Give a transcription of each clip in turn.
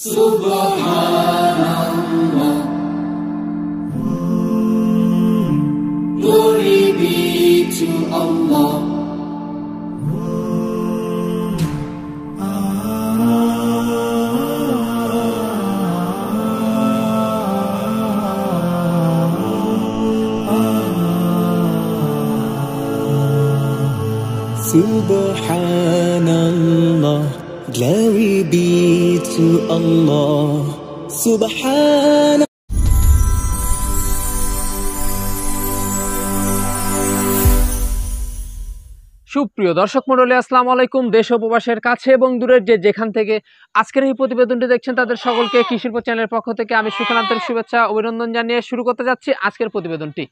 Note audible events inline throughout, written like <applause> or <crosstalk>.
Subhanallah Glory be to Allah الله সুপ্রিয় দর্শক মন্ডলী আসসালাম আলাইকুম দেশ উপবাসের কাছে এবং দূরের যে যেখান থেকে আজকের এই প্রতিবেদনটি দেখছেন তাদের সকলকে কৃষির চ্যানেলের পক্ষ থেকে আমি সুখানান্তের শুভেচ্ছা অভিনন্দন জানিয়ে শুরু করতে যাচ্ছি আজকের প্রতিবেদনটি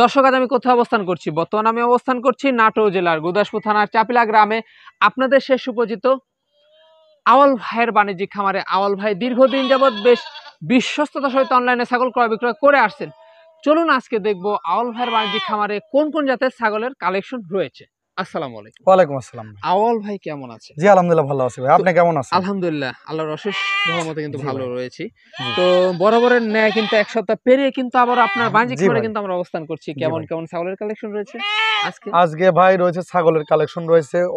দর্শক আজ আমি কোথায় অবস্থান করছি বর্তমানে আমি অবস্থান করছি নাটো জেলার গুদাসপুর থানার চাপিলা গ্রামে আপনাদের শেষ সুপরিচিত আওয়াল ভাইয়ের বাণিজ্যিক খামারে আওয়াল ভাই দীর্ঘদিন যাবৎ বেশ বিশ্বস্ততার সহিত অনলাইনে ছাগল ক্রয় বিক্রয় করে আসছেন চলুন আজকে দেখব আওয়াল ভাইয়ের বাণিজ্যিক খামারে কোন কোন জাতের ছাগলের কালেকশন রয়েছে ছাগলের আজকে ভাই রয়েছে ছাগলের কালেকশন রয়েছে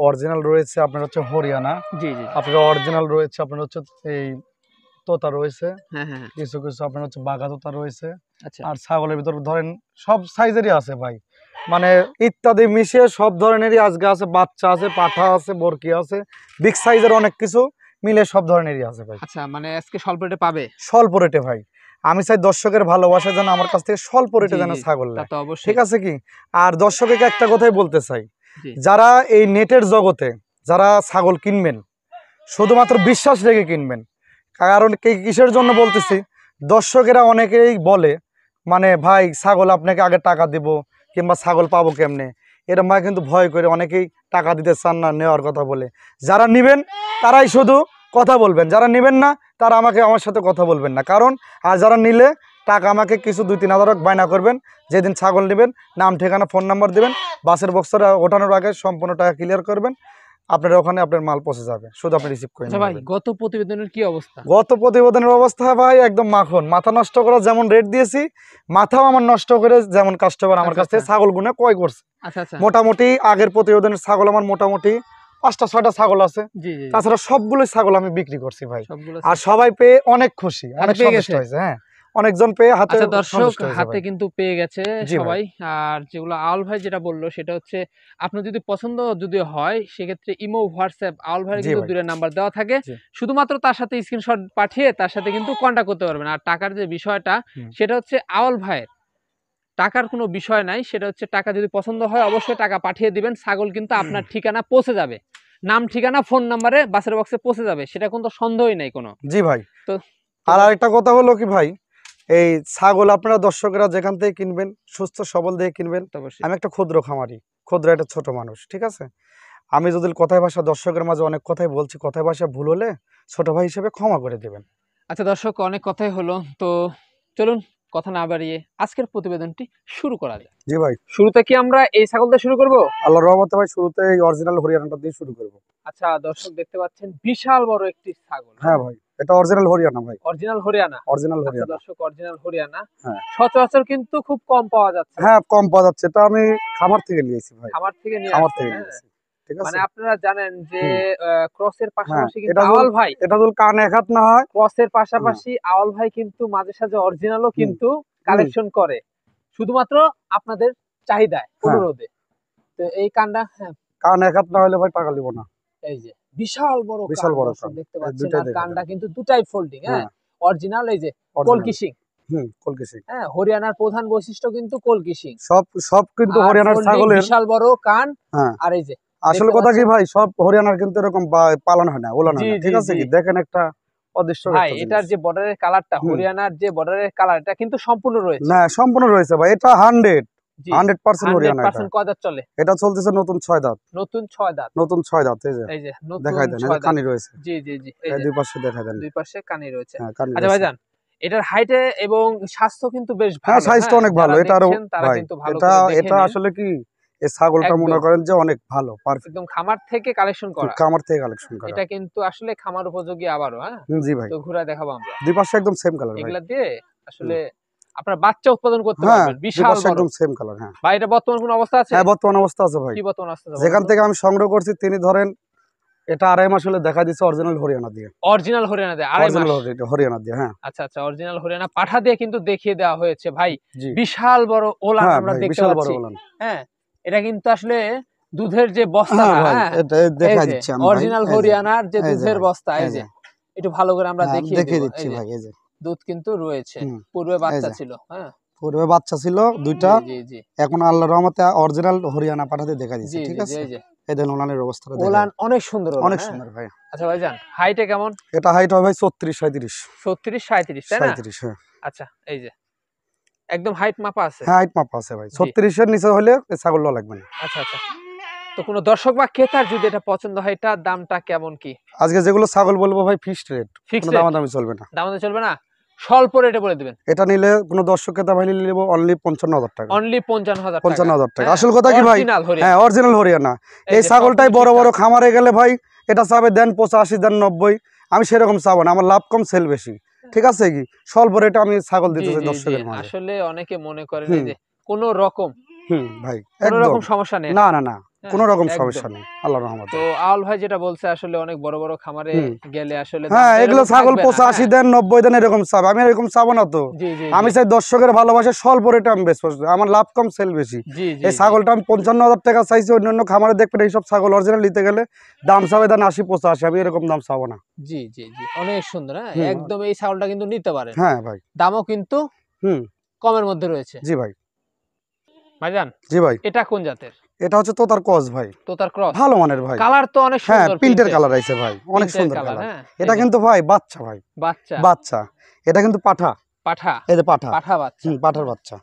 অরিজিনাল রয়েছে আপনার হচ্ছে হরিয়ানা জি জি আপনার অরিজিনাল রয়েছে আপনার হচ্ছে এই তোতা রয়েছে হ্যাঁ, হ্যাঁ, হ্যাঁ। কিছু কিছু আপনার হচ্ছে বাঘা তোতা রয়েছে আচ্ছা। আর ছাগলের ভিতর ধরেন সব সাইজেরই আছে ভাই মানে ইত্যাদি মিশিয়ে সব ধরনেরই আজকে আছে বাচ্চা আছে পাঠা আছে বরকি আছে বিগ সাইজের অনেক কিছু মিলে সব ধরনেরই আছে ভাই আচ্ছা মানে আজকে স্বল্প রেটে পাবে স্বল্প রেটে ভাই আমি চাই দর্শকের ভালোবাসা যেন আমার কাছ থেকে স্বল্প রেটে যেন ছাগল ঠিক আছে কি আর দর্শককে একটা কথাই বলতে চাই যারা এই নেটের জগতে যারা ছাগল কিনবেন শুধুমাত্র বিশ্বাস রেখে কিনবেন কারণ কিসের জন্য বলতেছি দর্শকেরা অনেকেই বলে মানে ভাই ছাগল আপনাকে আগে টাকা দেবো কিংবা ছাগল পাবো কেমনে এটা মা কিন্তু ভয় করে অনেকেই টাকা দিতে চান না নেওয়ার কথা বলে যারা নেবেন তারাই শুধু কথা বলবেন যারা নেবেন না তারা আমাকে আমার সাথে কথা বলবেন না কারণ আর যারা নিলে টাকা আমাকে কিছু দুই তিন হাজার বায়না করবেন যেদিন ছাগল নেবেন নাম ঠিকানা ফোন নাম্বার দেবেন বাসের বক্সটা ওঠানোর আগে সম্পূর্ণ টাকা ক্লিয়ার করবেন আপনার ওখানে আপনার মাল পৌঁছে যাবে শুধু আপনি রিসিভ করেন আচ্ছা ভাই গত প্রতিবেদনের কি অবস্থা গত প্রতিবেদনের অবস্থা ভাই একদম মাখন মাথা নষ্ট করা যেমন রেট দিয়েছি মাথাও আমার নষ্ট করে যেমন কাস্টমার আমার আচ্ছা, কাছে আচ্ছা। ছাগল গুনে কয় করছে মোটামুটি আগের প্রতিবেদনের ছাগল আমার মোটামুটি পাঁচটা ছয়টা ছাগল আছে তাছাড়া সবগুলো ছাগল আমি বিক্রি করছি ভাই আর সবাই পেয়ে অনেক খুশি অনেক সন্তুষ্ট হয়েছে হ্যাঁ অনেকজন পেয়ে হাতে আচ্ছা, দর্শক হাতে কিন্তু পেয়ে গেছে সবাই আর যেগুলো আউল ভাই যেটা বললো সেটা হচ্ছে আপনার যদি পছন্দ যদি হয় সেক্ষেত্রে ইমো হোয়াটসঅ্যাপ আউল ভাই কিন্তু দূরের নাম্বার দেওয়া থাকে শুধুমাত্র তার সাথে স্ক্রিনশট পাঠিয়ে তার সাথে কিন্তু কন্ট্যাক্ট করতে পারবেন আর টাকার যে বিষয়টা সেটা হচ্ছে আউল ভাইয়ের টাকার কোনো বিষয় নাই সেটা হচ্ছে টাকা যদি পছন্দ হয় অবশ্যই টাকা পাঠিয়ে দিবেন ছাগল কিন্তু আপনার ঠিকানা পৌঁছে যাবে নাম ঠিকানা ফোন নাম্বারে বাসের বক্সে পৌঁছে যাবে সেটা কোনো সন্দেহই নাই কোনো জি ভাই তো আর আরেকটা কথা হলো কি ভাই এই ছাগল আপনারা দর্শকরা যেখান থেকে কিনবেন সুস্থ সবল দিয়ে কিনবেন আমি একটা ক্ষুদ্র খামারি ক্ষুদ্র একটা ছোট মানুষ ঠিক আছে আমি যদি কথায় ভাষা দর্শকের মাঝে অনেক কথাই বলছি কথায় ভাষা ভুল হলে ছোট ভাই হিসেবে ক্ষমা করে দেবেন আচ্ছা দর্শক অনেক কথাই হলো তো চলুন কথা না বাড়িয়ে আজকের প্রতিবেদনটি শুরু করা যায় জি ভাই শুরুতে কি আমরা এই ছাগলটা শুরু করব আল্লাহ রহমতে ভাই শুরুতে এই অরিজিনাল হরিয়ানাটা দিয়ে শুরু করব আচ্ছা দর্শক দেখতে পাচ্ছেন বিশাল বড় একটি ছাগল হ্যাঁ ভাই এটা অরিজিনাল হরিয়ানা ভাই অরিজিনাল হরিয়ানা অরিজিনাল আচ্ছা হরিয়ানা দর্শক অরিজিনাল হরিয়ানা হ্যাঁ। সচরাচর কিন্তু খুব কম পাওয়া যাচ্ছে হ্যাঁ কম পাওয়া যাচ্ছে এটা আমি খামার থেকে নিয়েছি ভাই খামার থেকে নিয়ে খামার থেকে নিয়েছি হ্যাঁ। মানে আপনারা জানেন যে ক্রসের হ্যাঁ, পাশাপাশি কিন্তু আওয়াল ভাই এটা কান একাত না হয় ক্রসের পাশাপাশি আওয়াল ভাই কিন্তু মাঝে সাঝে অরিজিনালও কিন্তু কালেকশন করে শুধুমাত্র আপনাদের চাহিদায় অনুরোধে তো এই কানটা কান একাত না হলে ভাই টাকা নিব না এই যে বিশাল বড় বিশাল বড় দেখতে পাচ্ছেন কানটা কিন্তু দুটাই ফোল্ডিং হ্যাঁ অরিজিনাল হ্যাঁ। এই যে কলকিশিং হ্যাঁ, হ্যাঁ। আসল কথা ভাই সব হরিয়ানার কিন্তু এরকম পালন হয় না ঠিক আছে দেখেন একটা এটার যে বর্ডারের কালারটা হরিয়ানার যে বর্ডারের কালার এটা কিন্তু সম্পূর্ণ রয়েছে সম্পূর্ণ রয়েছে ভাই এটা হান্ড্রেড ছাগলটা মনে করেন যে অনেক ভালো পারফেক্ট খামার থেকে কালেকশন খামার থেকে কালেকশন এটা কিন্তু আসলে খামার উপযোগী আবারও হ্যাঁ জি ভাই ঘুরা দেখাবো আমরা দুই পাশে একদম সেম কালার দিয়ে আসলে আপনার বাচ্চা উৎপাদন করতে হ্যাঁ, পারবেন বিশাল সেম কালার হ্যাঁ ভাই এটা বর্তমান কোন অবস্থা আছে হ্যাঁ বর্তমান অবস্থা আছে ভাই কি বর্তমান অবস্থা আছে যেখান থেকে আমি সংগ্রহ করছি তিনি ধরেন এটা আড়াই মাস হলে দেখা দিচ্ছে অরিজিনাল হরিয়ানা দিয়ে অরিজিনাল হরিয়ানা দিয়ে আড়াই মাস হরিয়ানা দিয়ে হ্যাঁ আচ্ছা আচ্ছা অরিজিনাল হরিয়ানা পাঠা দিয়ে কিন্তু দেখিয়ে দেওয়া হয়েছে ভাই বিশাল বড় ওলান হ্যাঁ আমরা দেখতে পাচ্ছি হ্যাঁ এটা কিন্তু আসলে দুধের যে বস্তা হ্যাঁ, হ্যাঁ এটা দেখা দিচ্ছে আমরা অরিজিনাল হরিয়ানার যে দুধের বস্তা এই যে একটু ভালো করে আমরা দেখিয়ে দেখিয়ে দিচ্ছি ভাই এই যে দুধ কিন্তু রয়েছে পূর্বে বাচ্চা ছিল হ্যাঁ পূর্বে বাচ্চা ছিল দুইটা এখন আল্লাহর রহমতে অরিজিনাল হরিয়ানা পাঠাতে দেখা দিচ্ছে ঠিক আছে হ্যাঁ? আচ্ছা কেমন এটা হাইট ভাই হ্যাঁ। আচ্ছা এই যে একদম হাইট আছে হাইট হ্যাঁ, আছে ভাই নিচে হলে ছাগল লাগবে না আচ্ছা আচ্ছা তো দর্শক বা ক্রেতার যদি এটা পছন্দ হয় এটা দামটা কেমন কি আজকে যেগুলো ছাগল বলবো ভাই ফিক্সড রেট দামাদামি চলবে না দামাদামি চলবে না স্বল্প রেটে বলে দিবেন এটা নিলে দর্শক ক্রেতা ভাই নিলে অনলি টাকা অনলি টাকা হ্যাঁ, আসল কথা কি ভাই হ্যাঁ অরিজিনাল হরিয়ানা এই ছাগলটাই বড় বড় খামারে গেলে ভাই এটা চাবে দেন পঁচাশি দেন নব্বই আমি সেরকম চাবো না আমার লাভ কম সেল বেশি ঠিক হ্যাঁ। আছে কি স্বল্প রেটে আমি ছাগল দিতে চাই দর্শকের আসলে অনেকে মনে করে যে কোন রকম হুম ভাই কোনো রকম সমস্যা নেই না না না হ্যাঁ, কোনো রকম সমস্যা নেই আল্লাহ রহমত তো আল ভাই যেটা বলছে আসলে অনেক বড় বড় খামারে গেলে আসলে হ্যাঁ এগুলো ছাগল পঁচাশি দেন নব্বই দেন এরকম চাপ আমি এরকম চাবো না তো আমি চাই দর্শকের ভালোবাসা স্বল্প রেটে আমি বেশ আমার লাভ কম সেল বেশি এই ছাগলটা আমি পঞ্চান্ন হাজার টাকা চাইছি অন্য অন্য খামারে দেখবেন এইসব ছাগল অরিজিনাল নিতে গেলে দাম চাবে দেন আশি পঁচাশি আমি এরকম দাম চাবো না জি জি জি অনেক সুন্দর হ্যাঁ একদম এই ছাগলটা কিন্তু নিতে পারে হ্যাঁ ভাই দামও কিন্তু হুম কমের মধ্যে রয়েছে জি ভাই ভাইজান জি ভাই এটা কোন জাতের এটা হচ্ছে তোতার ক্রস ভাই তোতার ক্রস ভালো মানের ভাই কালার তো অনেক হ্যাঁ, সুন্দর হ্যাঁ প্রিন্টের কালার আইছে ভাই অনেক সুন্দর কালার হ্যাঁ, এটা কিন্তু ভাই বাচ্চা ভাই বাচ্চা বাচ্চা এটা কিন্তু পাঠা পাঠা এই যে পাঠা পাঠা বাচ্চা পাঠার বাচ্চা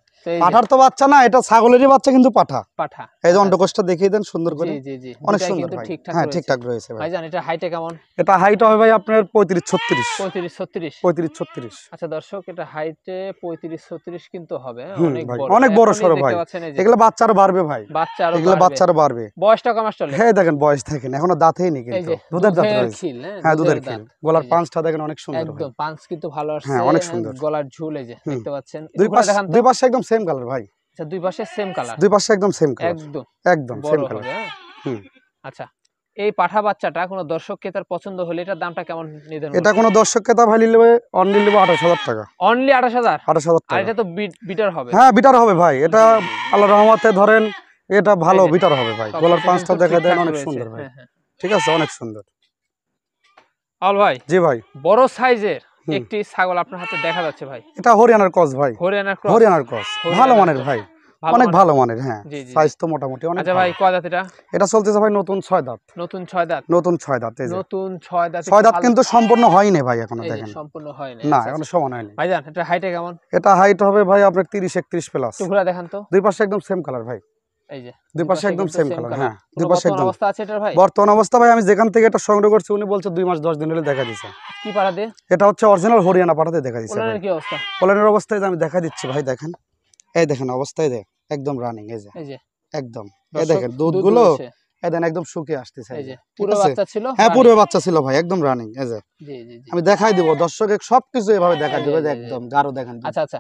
পাঠার তো বাচ্চা না এটা ছাগলেরই বাচ্চা কিন্তু পাঠা পাঠা এই যে অন্ডকোষটা দেখিয়ে দেন সুন্দর করে জি জি জি অনেক সুন্দর ভাই হ্যাঁ ঠিকঠাক রয়েছে ভাই ভাইজান এটা হাইটে কেমন এটা হাইট হবে ভাই আপনার 35 36 35 36 35 36 আচ্ছা দর্শক এটা হাইটে 35 36 কিন্তু হবে অনেক বড় অনেক বড় সরো ভাই এগুলা বাচ্চা আরো বাড়বে ভাই বাচ্চা আরো এগুলা বাচ্চা আরো বাড়বে বয়সটা কম আসলে হ্যাঁ দেখেন বয়স দেখেন এখনো দাঁতেই নেই কিন্তু দুধের দাঁত রয়েছে হ্যাঁ, হ্যাঁ দুধের দাঁত গলার পাঁচটা দেখেন অনেক সুন্দর একদম পাঁচ কিন্তু ভালো আসছে হ্যাঁ অনেক সুন্দর গলার ঝুল এই যে দেখতে পাচ্ছেন দুই পাশে একদম সেম কালার ভাই আচ্ছা দুই পাশে সেম কালার দুই পাশে একদম সেম কালার একদম একদম সেম কালার হ্যাঁ? হুম আচ্ছা এই পাঠা বাচ্চাটা কোনো দর্শক তার পছন্দ হলে এটার দামটা কেমন নির্ধারণ এটা কোনো দর্শক তা ভাই নিলে অনলি নিলে 28000 টাকা অনলি 28000 28000 টাকা আর এটা তো বিটার হবে হ্যাঁ বিটার হবে ভাই এটা আল্লাহর রহমতে ধরেন এটা ভালো বিটার হবে ভাই গোলার পাঁচটা দেখা দেন অনেক সুন্দর ভাই হ্যাঁ, হ্যাঁ। ঠিক আছে অনেক সুন্দর আল ভাই জি ভাই বড় সাইজের একটি ছাগল আপনার হাতে দেখা যাচ্ছে ভাই এটা হরিয়ানার ক্রস ভাই হরিয়ানার ক্রস হরিয়ানার ক্রস ভালো মানের ভাই অনেক ভালো মানের হ্যাঁ সাইজ তো মোটামুটি অনেক আচ্ছা ভাই কয় দাঁত এটা এটা চলতেছে ভাই নতুন ছয় দাঁত নতুন ছয় দাঁত নতুন ছয় দাঁত এই যে নতুন ছয় দাঁত ছয় দাঁত কিন্তু সম্পূর্ণ হয়নি ভাই এখনো দেখেন সম্পূর্ণ হয়নি না আচ্ছা, এখনো আচ্ছা। সমান হয়নি ভাই জান এটা হাইট কেমন এটা হাইট হবে ভাই আপনার 30 31 প্লাস ঘোরা দেখেন তো দুই পাশে একদম সেম কালার ভাই আমি যেখান থেকে এটা সংগ্রহ করছি উনি বলছে দুই মাস দশ দিন হলে দেখা দিছে এটা হচ্ছে অরিজিনাল হরিয়ানা পাড়াতে দেখা দিছে পোলানের কি অবস্থা আমি দেখা দিচ্ছি ভাই দেখেন এই দেখেন অবস্থায় দেখ একদম রানিং এই যে একদম এই দেখেন দুধগুলো অনলি হ্যাঁ, মানে- আচ্ছা, আচ্ছা।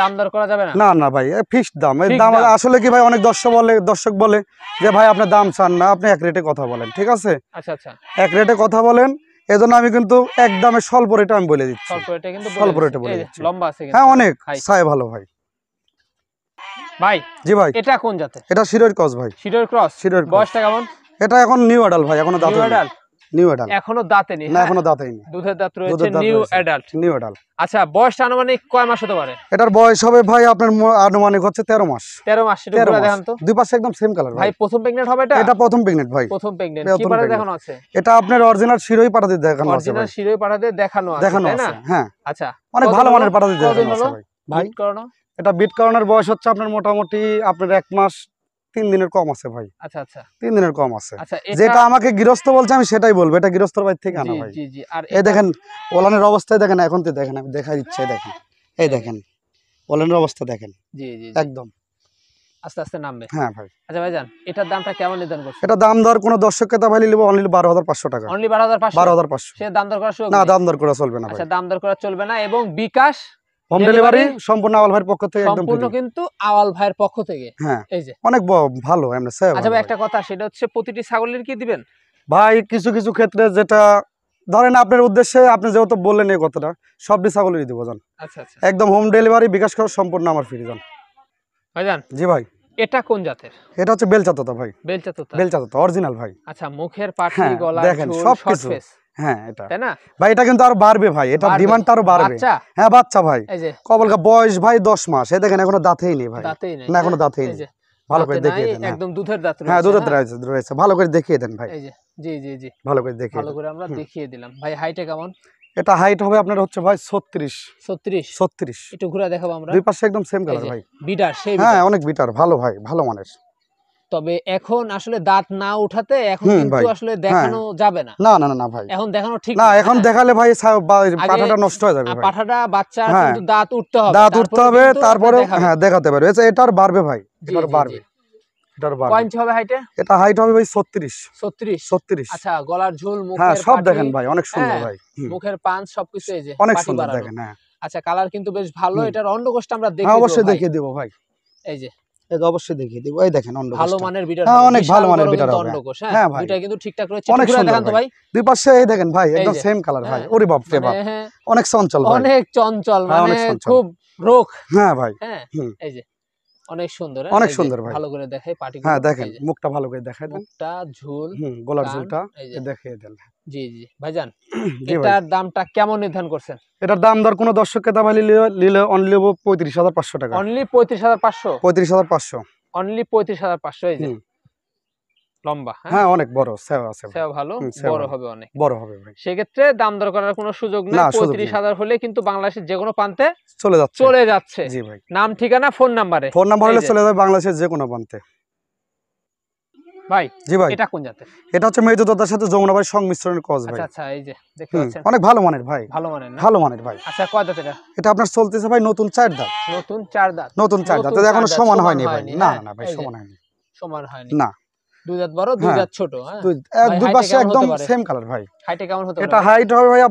দাম দর করা যাবে না না ভাই দাম এর দাম আসলে কি ভাই অনেক দর্শক বলে দর্শক বলে যে ভাই আপনার দাম চান না আপনি এক রেটে কথা বলেন ঠিক আছে আচ্ছা, এক রেটে কথা বলেন এজন্য আমি কিন্তু একদমে স্বল্প রেটে আমি বলে দিচ্ছি স্বল্প রেটে বলে দিচ্ছি লম্বা আছে হ্যাঁ অনেক ছায় ভালো ভাই ভাই জি ভাই এটা কোন জাতের এটা শিরোর ক্রস ভাই শিরোর ক্রস শিরোর বয়সটা কেমন এটা এখন নিউ আডাল ভাই এখন দাঁত নিউ আডাল নিউ অ্যাডাল্ট এখনো দাঁতে নেই না হ্যাঁ? এখনো দাঁতে নেই দুধের দাঁত রয়েছে নিউ অ্যাডাল্ট নিউ অ্যাডাল্ট আচ্ছা বয়সটা আনুমানিক কয় মাস হতে পারে এটার বয়স হবে ভাই আপনার আনুমানিক হচ্ছে 13 মাস 13 মাস সেটা পুরো তো দুই পাশে একদম সেম কালার ভাই প্রথম প্রেগন্যান্ট হবে এটা এটা প্রথম প্রেগন্যান্ট ভাই প্রথম প্রেগন্যান্ট কি পারে দেখানো আছে এটা আপনার অরিজিনাল শিরোই পাটাতে দেখানো আছে অরিজিনাল শিরোই দেখানো আছে দেখানো হ্যাঁ আচ্ছা অনেক ভালো মানের পাটাতে দেখানো আছে ভাই ভাই এটা বিট করানোর বয়স হচ্ছে আপনার মোটামুটি আপনার এক মাস তিন দিনের কম আছে ভাই আচ্ছা আচ্ছা তিন দিনের কম আছে আচ্ছা, যেটা আমাকে গৃহস্থ বলছে আমি সেটাই বলবো এটা গৃহস্থর বাড়ি থেকে আনা ভাই এই দেখেন ওলানের অবস্থায় দেখেন এখন তো দেখেন আমি দেখা দিচ্ছে দেখেন এই দেখেন ওলানের অবস্থা দেখেন জি জি একদম আস্তে আস্তে নামবে হ্যাঁ ভাই আচ্ছা এটার দামটা কেমন দাম দর টাকা অনলি সে করা না দাম দর করা চলবে না আচ্ছা, দাম দর করা চলবে না এবং বিকাশ হোম ডেলিভারি সম্পূর্ণ আওয়াল ভাইয়ের পক্ষ থেকে একদম কিন্তু আওয়াল ভাইয়ের পক্ষ থেকে হ্যাঁ এই যে অনেক ভালো এমনি স্যার আচ্ছা একটা কথা সেটা হচ্ছে প্রতিটি ছাগলের কি দিবেন ভাই কিছু কিছু ক্ষেত্রে যেটা ধরেন আপনার উদ্দেশ্যে আপনি যেহেতু বললেন এই কথাটা সবটি ছাগলেরই দিব যান আচ্ছা, আচ্ছা। একদম হোম ডেলিভারি বিকাশ করা সম্পূর্ণ আমার ফ্রি যান জি ভাই এটা কোন জাতের এটা হচ্ছে বেলচাততা ভাই বেলচাততা বেলচাততা অরিজিনাল ভাই আচ্ছা মুখের পাটি হ্যাঁ, গলা দেখেন সবকিছু হ্যাঁ ভাই এটা কিন্তু আরো বাড়বে ভাই বাড়বে আচ্ছা। হ্যাঁ বাচ্চা ভাই বয়স ভাই দশ মাস এ দেখেন এখনো দাঁতেই নেই ভাই এখনো হ্যাঁ। হ্যাঁ, হ্যাঁ। ভালো করে দেখিয়ে দেন ভাই জি জি ভালো করে এটা হাইট হবে আপনার হচ্ছে ভাই একটু দেখাবো আমরা পাশে একদম সেম কালার ভাই হ্যাঁ অনেক বিটার ভালো ভাই ভালো মানুষ তবে এখন আসলে দাঁত না উঠাতে এখন কিন্তু আসলে দেখানো হ্যাঁ। যাবে না না না না ভাই এখন দেখানো ঠিক না এখন হ্যাঁ। দেখালে ভাই পাঠাটা নষ্ট হয়ে যাবে পাঠাটা বাচ্চা হ্যাঁ। কিন্তু দাঁত উঠতে হবে দাঁত উঠতে হবে তারপরে হ্যাঁ দেখাতে পারবে এটা আচ্ছা, এটার বাড়বে ভাই এটার বাড়বে এটা হাইট আচ্ছা কালার আচ্ছা, কিন্তু বেশ ভালো এটার অন্ডকোষটা আমরা দেখি অবশ্যই দেখিয়ে দেবো ভাই এই যে অবশ্যই দেখিয়ে দিব এই দেখেন অন্ড ভালো মানের বিটার হ্যাঁ, অনেক ভালো মানের বিটার হ্যাঁ, হ্যাঁ ভাই কিন্তু ঠিকঠাক রয়েছে ভাই দুই এই দেখেন ভাই একদম সেম কালার ভাই ওরে হ্যাঁ, মানে, অনেক চঞ্চল অনেক চঞ্চল মানে খুব রোগ হ্যাঁ ভাই এই যে অনেক সুন্দর হ্যাঁ? অনেক সুন্দর ভাই ভালো করে দেখাই পাটি হ্যাঁ দেখেন মুখটা ভালো করে দেখাই দেন মুখটা ঝুল গলার ঝুলটা দেখিয়ে দেন জি জি ভাইজান <clears throat> এটার দামটা কেমন নির্ধারণ করছেন এটার দাম দর কোন দর্শককে দাম নিলে অনলি পঁয়ত্রিশ হাজার পাঁচশো টাকা অনলি পঁয়ত্রিশ হাজার পাঁচশো পঁয়ত্রিশ হাজার পাঁচশো অনলি পঁয়ত্রিশ হাজার পাঁচশো এই যে লম্বা হ্যাঁ? হ্যাঁ অনেক বড় আছে ভালো বড় হবে অনেক বড় হবে ভাই দাম দর করার কোনো সুযোগ নেই হলে কিন্তু বাংলাদেশের যে কোনো প্রান্তে চলে যাচ্ছে চলে যাচ্ছে জি ভাই নাম ঠিকানা ফোন ফোন হলে চলে যাবে বাংলাদেশের যে কোনো প্রান্তে ভাই জি ভাই এটা কোন এটা হচ্ছে মেজুদার সাথে যমুনা ভাই সংমিশ্রণের কজ ভাই আচ্ছা, আচ্ছা এই যে দেখতে পাচ্ছেন অনেক ভালো মানের ভাই ভালো মানের না ভালো মানের ভাই আচ্ছা কয় দাঁত এটা এটা আপনার চলতেছে ভাই নতুন চার দাঁত নতুন চার দাঁত নতুন চার দাঁত এটা এখনো সমান হয়নি ভাই হ্যাঁ, না না ভাই সমান হয়নি সমান হয়নি না এটা আর ওলানটা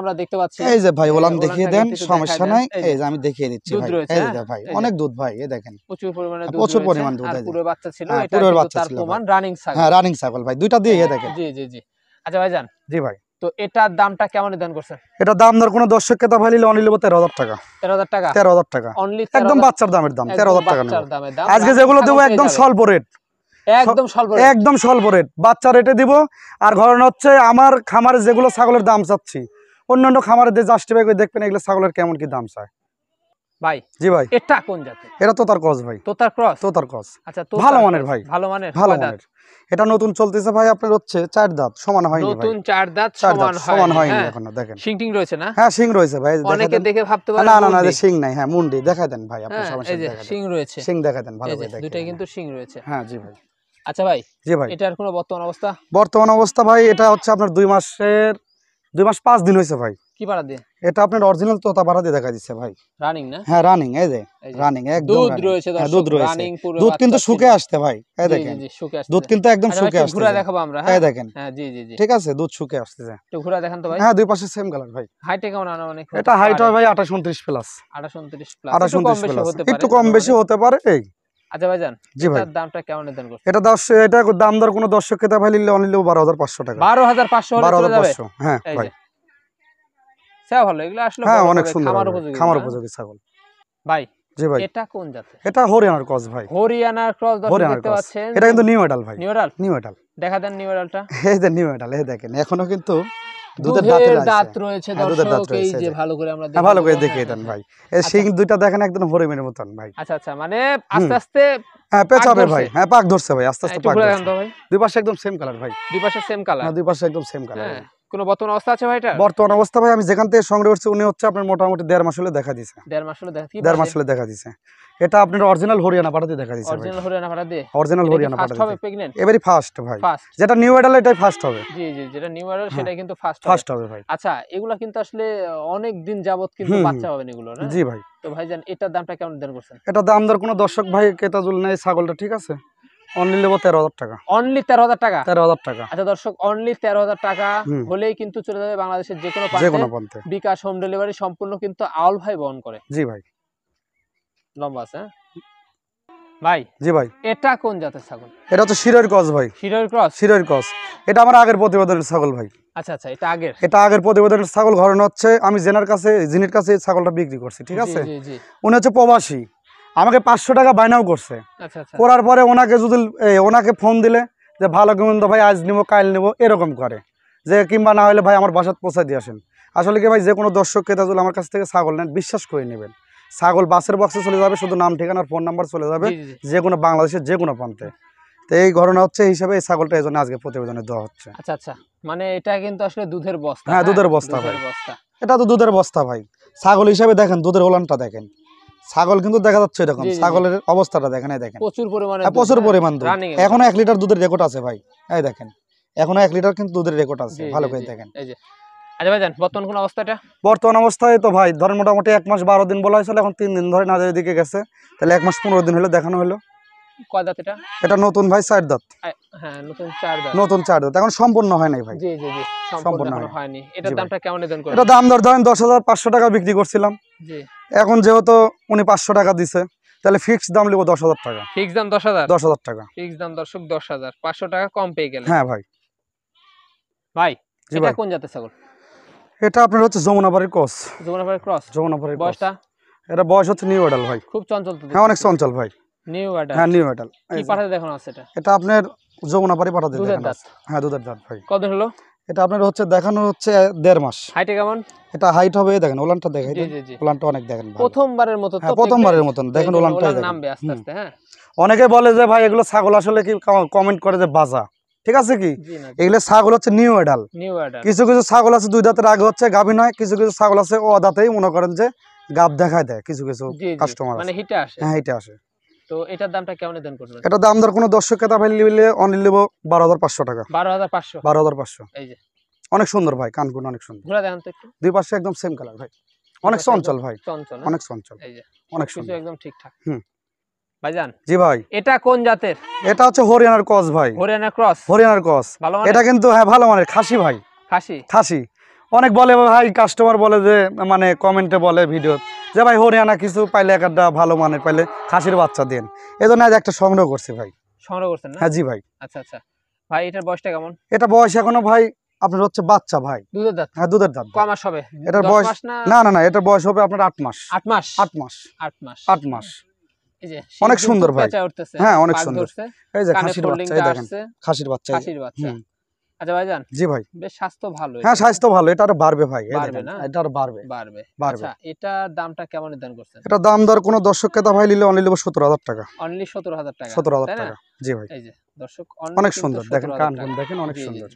আমরা দেখতে পাচ্ছি এই যে ভাই ওলান দেখিয়ে দেন সমস্যা নাই আমি দেখিয়ে দিচ্ছি ভাই হ্যাঁ? অনেক দুধ ভাই দেখেন প্রচুর পরিমাণে পরিমাণ দুধ বাচ্চা ছিল হ্যাঁ, রানিং রানিং হ্যাঁ, ছাগল ভাই দুইটা দিয়ে দেখেন জি জি জি আচ্ছা জি ভাই তো এটার দামটা কেমন নির্ধারণ করছেন এটা দাম ধর অনলি টাকা টাকা টাকা অনলি একদম বাচ্চার দামের দাম আজকে যেগুলো আচ্ছা, আচ্ছা, আচ্ছা। একদম স্বল্প রেট একদম স্বল্প একদম স্বল্প রেট বাচ্চা রেটে দিব আর ঘর হচ্ছে আমার খামারে যেগুলো ছাগলের দাম চাচ্ছি অন্যান্য খামারে দিয়ে জাস্টিফাই করে দেখবেন এগুলো ছাগলের কেমন কি দাম চায় ভাই জি ভাই এটা কোন জাতের এটা তোতার ক্রস ভাই তোতার ক্রস তোতার ক্রস আচ্ছা ভালো মানের ভাই ভালো মানের ভালো মানের এটা নতুন চলতেছে ভাই আপনার হচ্ছে চার দাঁত সমান হয়নি নতুন চার দাঁত সমান সমান হয়নি হ্যাঁ। দেখেন টিং রয়েছে না হ্যাঁ রয়েছে ভাই অনেকে দেখে ভাবতে পারে না না না শিং নাই হ্যাঁ মুন্ডি দেখায় দেন ভাই আপনি হ্যাঁ, রয়েছে দেন ভালো করে দেখেন কিন্তু শিং রয়েছে হ্যাঁ জি ভাই আচ্ছা ভাই জি ভাই এটার বর্তমান অবস্থা বর্তমান অবস্থা ভাই এটা হচ্ছে আপনার দুই মাসের দুই মাস পাঁচ দিন হয়েছে ভাই কি বাড়া দিয়ে এটা আপনার অরিজিনাল তোতা বাড়া দিয়ে দেখা দিচ্ছে ভাই রানিং না হ্যাঁ রানিং এই যে রানিং একদম দুধ রয়েছে হ্যাঁ, দুধ রয়েছে দুধ কিন্তু শুকে ভাই এই দেখেন দুধ কিন্তু একদম শুকে আসছে দেখাবো আমরা হ্যাঁ দেখেন হ্যাঁ জি জি ঠিক আছে দুধ শুকে একটু দেখান তো ভাই হ্যাঁ দুই পাশে সেম কালার ভাই কেমন আনা মানে এটা হাইট হয় ভাই 28 29 প্লাস 28 29 প্লাস একটু কম বেশি হতে পারে এই আচ্ছা ভাইজান জি ভাই দামটা কেমন নির্ধারণ করছেন এটা 10 এটা দাম দর কোন দর্শক ক্রেতা ভাই নিলে অনিলেও 12500 টাকা 12500 টাকা 12500 হ্যাঁ ভাই সেটা ভালো এগুলো আসলে হ্যাঁ অনেক সুন্দর খামার উপযোগী ছাগল ভাই জি ভাই এটা কোন জাতের এটা হরিয়ানার ক্রস ভাই হরিয়ানার ক্রস দেখতে পাচ্ছেন এটা কিন্তু নিউ এডাল ভাই নিউ এডাল নিউ এডাল দেখা দেন নিউ এডালটা <laughs> এই যে নিউ এডাল এই দেখেন এখনো কিন্তু দুধের হ্যাঁ, হ্যাঁ, আচ্ছা। শিং দুইটা দেখেন একদম হরিমের মতন ভাই আচ্ছা, আচ্ছা, মানে আস্তে আস্তে হ্যাঁ পেঁচাবে ভাই হ্যাঁ পাক ধরছে ভাই আস্তে আস্তে পাক দুই পাশে একদম সেম কালার ভাই দুই পাশে সেম কালার হ্যাঁ, দুই পাশে একদম সেম কালার কোনো বর্তমান অবস্থা আছে বর্তমান অবস্থা ভাই আমি যেখান থেকে সংগ্রহ করছি উনি হচ্ছে আপনার মোটামুটি দেড় মাস হলে দেখা দেড় মাস হলে দেখা দেড় মাস হলে দেখা এটা আপনার অরিজিনাল হরিয়ানা দেখা অরিজিনাল হরিয়ানা অরিজিনাল হরিয়ানা এবারে ফার্স্ট ভাই যেটা নিউ এটাই ফার্স্ট হবে জি জি যেটা নিউ হ্যাঁ। কিন্তু ফার্স্ট হবে ফার্স্ট হবে ভাই আচ্ছা এগুলা কিন্তু আসলে অনেক দিন যাবত কিন্তু বাচ্চা পাবেন এগুলো না জি ভাই তো ভাইজান এটার দামটা কেমন দেন করছেন এটা দাম দর কোনো দর্শক ভাই কেতাজুল নাই ছাগলটা ঠিক আছে অনলি তেরো হাজার টাকা অনলি তেরো হাজার টাকা তেরো হাজার টাকা আচ্ছা দর্শক অনলি তেরো হাজার টাকা হলেই কিন্তু চলে বাংলাদেশের যে কোনো বিকাশ হোম ডেলিভারি সম্পূর্ণ কিন্তু আউল ভাই বহন করে জি ভাই লম্বা আছে হ্যাঁ? ভাই জি ভাই এটা কোন জাতের ছাগল এটা হচ্ছে শিরোর ভাই শিরোর এটা আমার আগের প্রতিবেদনের ছাগল ভাই আচ্ছা আচ্ছা এটা আগের এটা আগের প্রতিবেদনের ছাগল ঘরানো হচ্ছে আমি জেনার কাছে কাছে ছাগলটা বিক্রি করছি ঠিক আছে উনি হচ্ছে প্রবাসী আমাকে পাঁচশো টাকা বায়নাও করছে আচ্ছা, আচ্ছা। করার পরে ওনাকে যদি ওনাকে ফোন দিলে যে ভালো গোবিন্দ ভাই আজ নিব কাল নিবো এরকম করে যে কিংবা না হলে ভাই আমার বাসাত পৌঁছায় দিয়ে আসেন আসলে কি ভাই যে কোনো দর্শক কেতা যদি আমার কাছ থেকে ছাগল নেন বিশ্বাস করে নেবেন ছাগল বাসের বক্সে চলে যাবে শুধু নাম ঠিকানার ফোন নাম্বার চলে যাবে যে কোনো বাংলাদেশের যে কোনো প্রান্তে তো এই ঘটনা হচ্ছে হিসাবে এই ছাগলটা এই জন্য আজকে প্রতিবেদনে দেওয়া হচ্ছে আচ্ছা আচ্ছা মানে এটা কিন্তু আসলে দুধের বস্তা হ্যাঁ, হ্যাঁ? দুধের বস্তা ভাই এটা তো দুধের বস্তা ভাই ছাগল হিসাবে দেখেন দুধের ওলানটা দেখেন ছাগল কিন্তু দেখা যাচ্ছে এরকম ছাগলের অবস্থাটা দেখেন দেখেন প্রচুর পরিমাণে হ্যাঁ, প্রচুর হ্যাঁ, পরিমাণ দুধ এখনো এক লিটার দুধের রেকর্ড আছে ভাই এই দেখেন এখনো এক লিটার কিন্তু দুধের রেকর্ড আছে ভালো করে দেখেন আচ্ছা বর্তমান বর্তমান অবস্থায় তো ভাই ধর মোটামুটি এক মাস বারো দিন বলা হয়েছিল এখন তিন দিন ধরে নাদের দিকে গেছে তাহলে এক মাস পনেরো দিন হলো দেখানো হলো এটা নতুন ভাই চার হ্যাঁ, নতুন চার এখন সম্পূর্ণ হয় নাই টাকা বিক্রি করছিলাম এখন যেহেতু উনি পাঁচশো টাকা দিছে তাহলে ফিক্স দাম লিখো হাজার টাকা ফিক্স দাম দশ হাজার টাকা ফিক্স দাম দর্শক হাজার পাঁচশো টাকা কম পেয়ে গেলেন হ্যাঁ ভাই ভাই এটা কোন জাতের ছাগল এটা আপনার হচ্ছে যমুনাবাড়ির ক্রস যমুনাবাড়ির ক্রস যমুনাবাড়ির বয়সটা এটা বয়স হচ্ছে নিউ ভাই খুব চঞ্চল হ্যাঁ অনেক চঞ্চল ভাই অনেকে বলে যে ভাই এগুলো ছাগল আসলে কি কমেন্ট করে যে বাজা ঠিক আছে কি এগুলো ছাগল হচ্ছে নিউ এডাল কিছু কিছু ছাগল আছে দুই দাঁতের আগে হচ্ছে গাভী নয় কিছু কিছু ছাগল আছে ও দাঁতেই মনে করেন যে গাব দেখায় দেয় কিছু কিছু কাস্টমার মানে হিটে আসে হ্যাঁ হিটে আসে তো এটার দামটা কেমন দেন করবেন এটা দাম কেতা নিলে অনলি নেব টাকা এই যে অনেক সুন্দর ভাই অনেক সুন্দর তো একটু দুই পাশে একদম সেম কালার ভাই অনেক চঞ্চল ভাই চঞ্চল হ্যাঁ? অনেক চঞ্চল এই যে অনেক সুন্দর একদম ঠিকঠাক হুম হচ্ছে হরিয়ানার ভাই হরিয়ানার এটা কিন্তু হ্যাঁ ভালো খাসি ভাই খাসি খাসি অনেক বলে ভাই কাস্টমার বলে যে মানে কমেন্টে বলে ভিডিও যে ভাই হরিয়ানা কিছু পাইলে একটা ভালো মানে পাইলে খাসির বাচ্চা দেন এই জন্য আজ একটা সংগ্রহ করছি ভাই সংগ্রহ করছেন হ্যাঁ জি ভাই আচ্ছা আচ্ছা ভাই এটার বয়সটা কেমন এটা বয়স এখনো ভাই আপনার হচ্ছে বাচ্চা ভাই দুধের দাঁত হ্যাঁ দুধের দাঁত কয় মাস হবে এটার বয়স না না না এটার বয়স হবে আপনার আট মাস আট মাস আট মাস আট মাস আট মাস অনেক সুন্দর ভাই হ্যাঁ অনেক সুন্দর এই যে খাসির বাচ্চা এই দেখেন খাসির বাচ্চা খাসির বাচ্চা আচ্ছা স্বাস্থ্য ভালো হ্যাঁ স্বাস্থ্য ভালো এটা আরো বাড়বে ভাই এটা আরো বাড়বে বাড়বে বাড়বে আচ্ছা, দামটা কেমন নির্ধারণ এটা দাম দর কোনো দর্শক কেতা নিলে অনলি নেবো সতেরো হাজার টাকা অনলি সতেরো হাজার টাকা হাজার টাকা জি ভাই দর্শক অনেক সুন্দর দেখেন কান দেখেন অনেক সুন্দর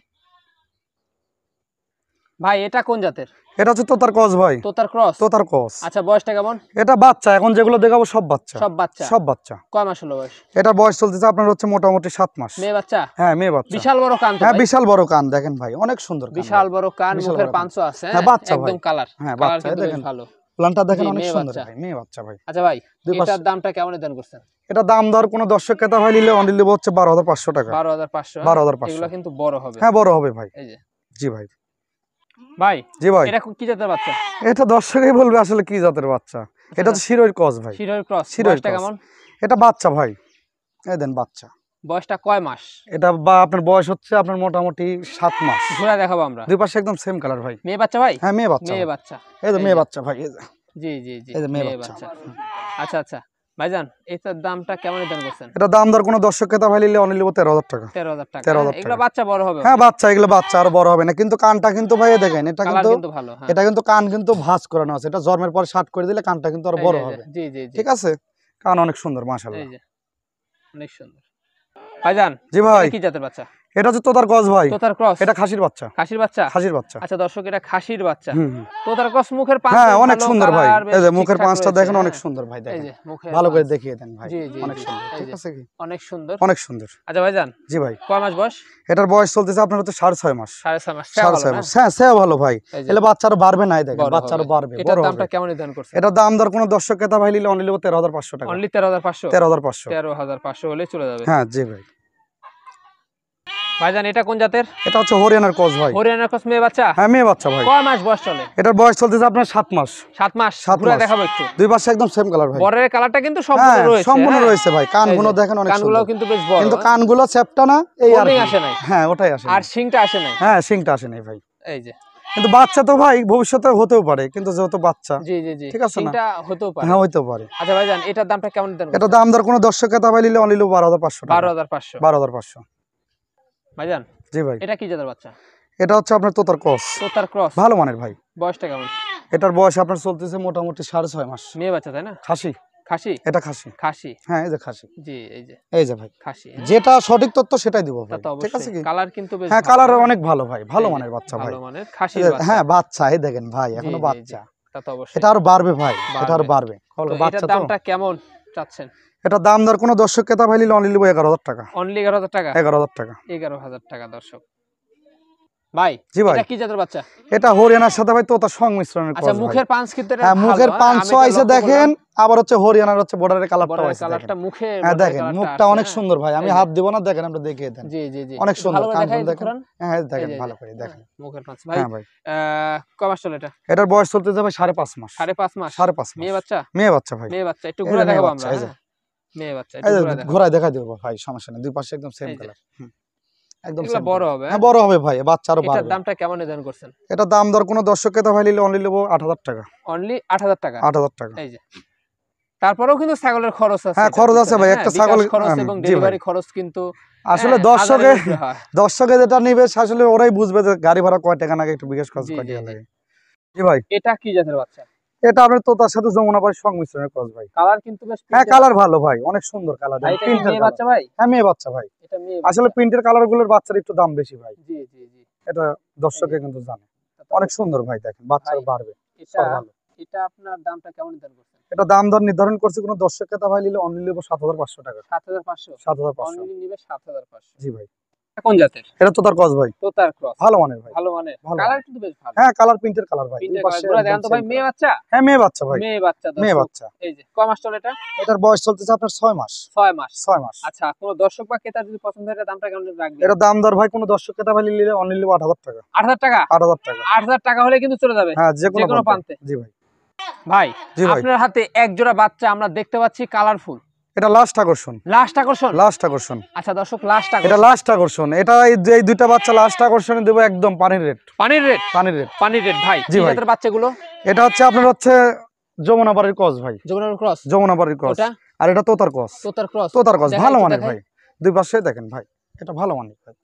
ভাই এটা কোন জাতের এটা হচ্ছে তোতার ক্রস ভাই তোতার ক্রস তোতার ক্রস আচ্ছা বয়সটা কেমন এটা বাচ্চা এখন যেগুলো দেখাবো সব বাচ্চা সব বাচ্চা সব বাচ্চা কয় মাস হলো বয়স এটা বয়স চলতেছে আপনার হচ্ছে মোটামুটি 7 মাস মেয়ে বাচ্চা হ্যাঁ মেয়ে বাচ্চা বিশাল বড় কান হ্যাঁ বিশাল বড় কান দেখেন ভাই অনেক সুন্দর কান বিশাল বড় কান মুখের পাঁচও আছে হ্যাঁ বাচ্চা একদম কালার হ্যাঁ বাচ্চা দেখেন ভালো প্ল্যান্টটা দেখেন অনেক সুন্দর ভাই মেয়ে বাচ্চা ভাই আচ্ছা ভাই এটার দামটা কেমন দেন করছেন এটা দাম দর কোন দর্শক কেতা ভাই নিলে অনলি দেবো হচ্ছে 12500 টাকা 12500 12500 এগুলো কিন্তু বড় হবে হ্যাঁ বড় হবে ভাই এই যে জি ভাই ভাই জি ভাই এটা কি জাতের বাচ্চা এটা দর্শকই বলবে আসলে কি জাতের বাচ্চা আচ্ছা, এটা তো আচ্ছা। শিরোর ক্রস ভাই শিরোর ক্রস কেমন এটা বাচ্চা ভাই এই দেন বাচ্চা বয়সটা কয় মাস এটা বা আপনার বয়স হচ্ছে আপনার মোটামুটি 7 মাস ঘুরে দেখাবো আমরা দুই পাশে একদম সেম কালার ভাই মেয়ে বাচ্চা ভাই হ্যাঁ মেয়ে বাচ্চা মেয়ে বাচ্চা এই মেয়ে বাচ্চা ভাই এই যে জি জি জি মেয়ে বাচ্চা আচ্ছা আচ্ছা ভাইজান এটার দামটা কেমন দাম করছেন এটা দাম দর কোনো দর্শক ভাই নিলে অনিল 13000 টাকা 13000 টাকা 13000 হ্যাঁ? এগুলো বাচ্চা বড় হবে হ্যাঁ বাচ্চা এগুলো বাচ্চা আর বড় হবে না কিন্তু কানটা কিন্তু ভাই দেখেন এটা কিন্তু হ্যাঁ। এটা কিন্তু কান কিন্তু ভাঁজ করানো আছে এটা জন্মের পর শার্ট করে দিলে কানটা কিন্তু আর বড় হবে জি জি ঠিক আছে কান অনেক সুন্দর মাশাআল্লাহ অনেক সুন্দর ভাইজান জি ভাই কি জাতের বাচ্চা এটা হচ্ছে তোতার ক্রস ভাই তোতার ক্রস এটা খাসির বাচ্চা খাসির বাচ্চা খাসির বাচ্চা আচ্ছা দর্শক এটা খাসির বাচ্চা তোতার ক্রস মুখের পাঁচ হ্যাঁ অনেক হ্যাঁ। সুন্দর ভাই এই যে মুখের পাঁচটা দেখেন অনেক সুন্দর ভাই দেখেন এই যে মুখে ভালো করে দেখিয়ে দেন ভাই জি জি অনেক সুন্দর ঠিক আছে কি অনেক সুন্দর অনেক সুন্দর আচ্ছা ভাইজান জি ভাই কয় মাস বয়স এটার বয়স চলতেছে আপনার হচ্ছে 6.5 মাস 6.5 মাস 6.5 মাস হ্যাঁ সেও ভালো ভাই তাহলে বাচ্চা আর বাড়বে না দেখেন বাচ্চা আর বাড়বে এটার দামটা কেমন নির্ধারণ করছে এটার দাম দর কোন দর্শক কেতা ভাই নিলে অনলি 13500 টাকা অনলি 13500 13500 13500 হলে চলে যাবে হ্যাঁ জি ভাই ভাইজান এটা কোন জাতের এটা হচ্ছে হরিয়ানার ক্রস ভাই হরিয়ানার মেয়ে বাচ্চা হ্যাঁ মেয়ে বাচ্চা ভাই কয় মাস বয়স চলে এটার বয়স চলতেছে আপনার 7 মাস 7 মাস 7 মাস দেখাবো একটু দুই পাশে একদম সেম কালার ভাই কালারটা কিন্তু সম্পূর্ণ হ্যাঁ, রয়েছে সম্পূর্ণ হ্যাঁ। রয়েছে ভাই কানগুলো দেখেন অনেক কানগুলো কিন্তু বেশ বড় কিন্তু কানগুলো চ্যাপটা না এই আর আসে হ্যাঁ ওটাই আসে আর সিংটা আসে না হ্যাঁ সিংটা আসে না ভাই এই যে কিন্তু বাচ্চা তো ভাই ভবিষ্যতে হতেও পারে কিন্তু যেহেতু বাচ্চা জি জি জি ঠিক আছে না এটা হতেও পারে হ্যাঁ হতেও পারে আচ্ছা ভাইজান এটার দামটা কেমন দেন এটা দাম ধর কোনো দর্শক কথা বারো হাজার 12500 টাকা 12500 12500 ভাইজান জি ভাই এটা কি জাতের বাচ্চা এটা হচ্ছে আপনার তোতার ক্রস তোতার ক্রস ভালো মানের ভাই বয়সটা কেমন এটার বয়স আপনার চলতেছে মোটামুটি মাস মেয়ে বাচ্চা তাই না খাসি খাসি এটা খাসি খাসি হ্যাঁ এই যে খাসি জি এই যে এই যে ভাই খাসি হ্যাঁ। যেটা সঠিক তথ্য সেটাই দিব ভাই ঠিক আছে কি কালার কিন্তু বেশ হ্যাঁ কালার অনেক ভালো ভাই ভালো মানের বাচ্চা ভাই ভালো মানের খাসি বাচ্চা হ্যাঁ বাচ্চা এই দেখেন ভাই এখনো বাচ্চা এটা তো অবশ্যই এটা আরো বাড়বে ভাই এটা আরো বাড়বে বাচ্চা দামটা কেমন চাচ্ছেন এটা দাম দর কোন দর্শক কেতা ভাইলি অনলি লিব 11000 টাকা অনলি 11000 টাকা 11000 টাকা 11000 টাকা দর্শক ভাই জি ভাই কি জাতের বাচ্চা এটা হরিয়ানার সাথে ভাই তোতা সংমিশ্রণের কথা আচ্ছা মুখের পাঁচ কিন্তু হ্যাঁ মুখের পাঁচ ছয় আইছে দেখেন আবার হচ্ছে হরিয়ানার হচ্ছে বর্ডারের কালারটা আছে কালারটা মুখে হ্যাঁ দেখেন মুখটা অনেক হ্যাঁ। সুন্দর ভাই আমি হাত দেব না দেখেন আমরা দেখিয়ে দেন জি জি জি অনেক সুন্দর কান হ্যাঁ, দেখেন হ্যাঁ দেখেন ভালো করে দেখেন মুখের পাঁচ ভাই হ্যাঁ ভাই কমাস চলে এটা এটার বয়স চলতে যাবে 5.5 মাস 5.5 মাস 5.5 মাস মেয়ে বাচ্চা মেয়ে বাচ্চা ভাই মেয়ে বাচ্চা একটু ঘুরে দেখাবো আমরা ঘোড়ায় দেখা দেবো ভাই সমস্যা নেই দুই পাশে একদম সেম কালার হ্যাঁ? হ্যাঁ, ছাগলের খরচ হ্যাঁ খরচ আছে ভাই একটা হ্যাঁ, খরচ খরচ কিন্তু আসলে দর্শকে যেটা নিবে আসলে ওরাই বুঝবে যে গাড়ি ভাড়া কয় টাকা নাকি একটু বিকাশ খরচ কয় টাকা লাগে এটা কি জাতের বাচ্চা এটা আপনার তোতার সাথে সংমিশ্রণের ক্রস ভাই কালার কিন্তু বেশ হ্যাঁ কালার ভালো ভাই অনেক সুন্দর কালার বাচ্চা ভাই হ্যাঁ মেয়ে বাচ্চা ভাই এটা মেয়ে আসলে প্রিন্টের কালারগুলোর বাচ্চার একটু দাম বেশি ভাই জি জি জি এটা দর্শকে কিন্তু জানে অনেক সুন্দর ভাই দেখেন বাচ্চার বাড়বে এটা ভালো এটা আপনার দামটা কেমন নির্ধারণ করছেন এটা দাম দর নির্ধারণ করছে কোনো দর্শক কেতা ভাই নিলে অনলি হাজার 7500 টাকা 7500 7500 অনলি নেবে 7500 জি ভাই কোন আচ্ছা দর্শক বা ক্রেতা যদি পছন্দ হয় দামটা কেমন রাখবে দাম দর ভাই কোন দর্শক ভাই নিলে টাকা 8000 টাকা টাকা টাকা হলে কিন্তু চলে যাবে হ্যাঁ যে কোনো ভাই ভাই আপনার হাতে একজোড়া বাচ্চা আমরা দেখতে পাচ্ছি কালারফুল এটা লাস্ট আকর্ষণ লাস্ট আকর্ষণ লাস্ট আকর্ষণ আচ্ছা দর্শক লাস্ট এটা লাস্ট আকর্ষণ এটা এই দুইটা বাচ্চা লাস্ট আকর্ষণে দেব একদম পানির রেট পানির রেট পানির রেট পানির রেট ভাই জি ভাই বাচ্চাগুলো এটা হচ্ছে আপনার হচ্ছে যমুনাবাড়ির ক্রস ভাই যমুনাবাড়ির ক্রস যমুনাবাড়ির ক্রস আর এটা তোতার ক্রস তোতার ক্রস তোতার ক্রস ভালো মানের ভাই দুই পাশে দেখেন ভাই এটা ভালো মানের ভাই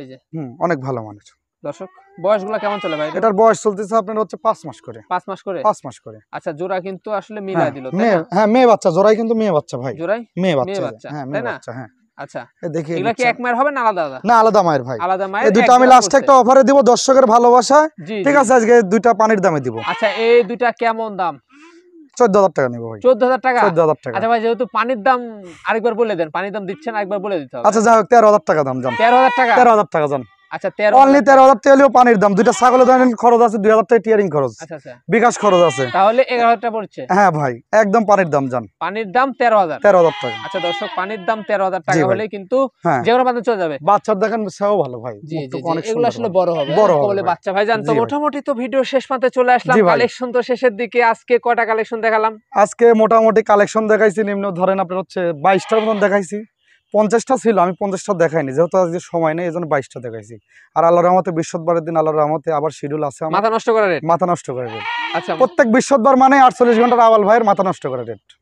এই যে হুম অনেক ভালো মানের দর্শক বয়সগুলো কেমন চলে ভাই এটার বয়স চলতেছে আপনার হচ্ছে 5 মাস করে 5 মাস করে 5 মাস করে আচ্ছা জোড়া কিন্তু আসলে হ্যাঁ, মিলা দিল তাই হ্যাঁ মেয়ে বাচ্চা জোড়াই কিন্তু মেয়ে বাচ্চা ভাই জোড়াই মেয়ে বাচ্চা হ্যাঁ মেয়ে বাচ্চা হ্যাঁ আচ্ছা দর্শকের ভালোবাসা ঠিক আছে আজকে দুইটা পানির দামে দিব আচ্ছা এই দুইটা কেমন দাম চোদ্দ হাজার টাকা নিবো চোদ্দ হাজার টাকা চোদ্দ হাজার টাকা আচ্ছা ভাই যেহেতু পানির দাম আরেকবার বলে দেন পানির দাম দিচ্ছেন আরেকবার বলে দিতে হবে আচ্ছা যাই হোক তেরো হাজার টাকা দাম যান তেরো হাজার টাকা তেরো হাজার টাকা যান আচ্ছা, আচ্ছা, আচ্ছা।, হ্যাঁ আচ্ছা হ্যাঁ। বাচ্চা যাবে বাচ্চার দেখেন সেও ভালো ভাই বাচ্চা ভাই জানতো মোটামুটি তো ভিডিও শেষ মাত্রে চলে আসলাম কালেকশন তো শেষের দিকে আজকে কয়টা কালেকশন দেখালাম আজকে মোটামুটি কালেকশন দেখাইছি নিম্ন ধরেন আপনার হচ্ছে বাইশটার মতন দেখাইছি পঞ্চাশটা ছিল আমি পঞ্চাশটা দেখাইনি যেহেতু আজকে সময় নেই এই জন্য বাইশটা দেখাইছি আর আল্লাহ রহমতে বৃহস্পতিবারের দিন আল্লাহ রহমতে আবার শিডিউল আছে মাথা নষ্ট রেট মাথা নষ্ট করার আচ্ছা প্রত্যেক বৃহস্পতিবার মানে আটচল্লিশ ঘন্টার আওয়াল ভাইয়ের মাথা নষ্ট করে রেট